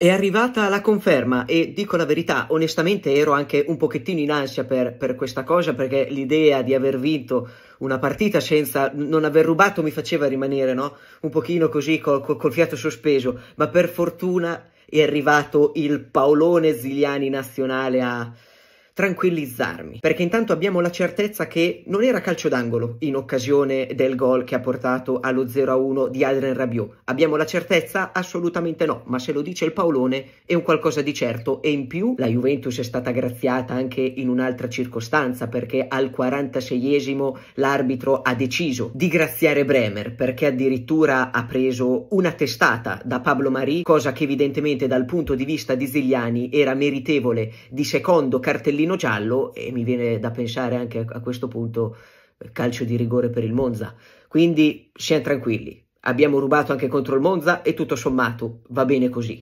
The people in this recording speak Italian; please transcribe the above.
È arrivata la conferma e dico la verità, onestamente ero anche un pochettino in ansia per, per questa cosa perché l'idea di aver vinto una partita senza non aver rubato mi faceva rimanere no? un pochino così col, col, col fiato sospeso, ma per fortuna è arrivato il Paolone Zigliani nazionale a, tranquillizzarmi, perché intanto abbiamo la certezza che non era calcio d'angolo in occasione del gol che ha portato allo 0-1 di Adrien Rabiot. Abbiamo la certezza? Assolutamente no, ma se lo dice il Paolone è un qualcosa di certo e in più la Juventus è stata graziata anche in un'altra circostanza perché al 46esimo l'arbitro ha deciso di graziare Bremer perché addirittura ha preso una testata da Pablo Marì, cosa che evidentemente dal punto di vista di Zigliani era meritevole di secondo cartellino cartellino giallo e mi viene da pensare anche a questo punto eh, calcio di rigore per il Monza. Quindi siamo tranquilli, abbiamo rubato anche contro il Monza e tutto sommato va bene così.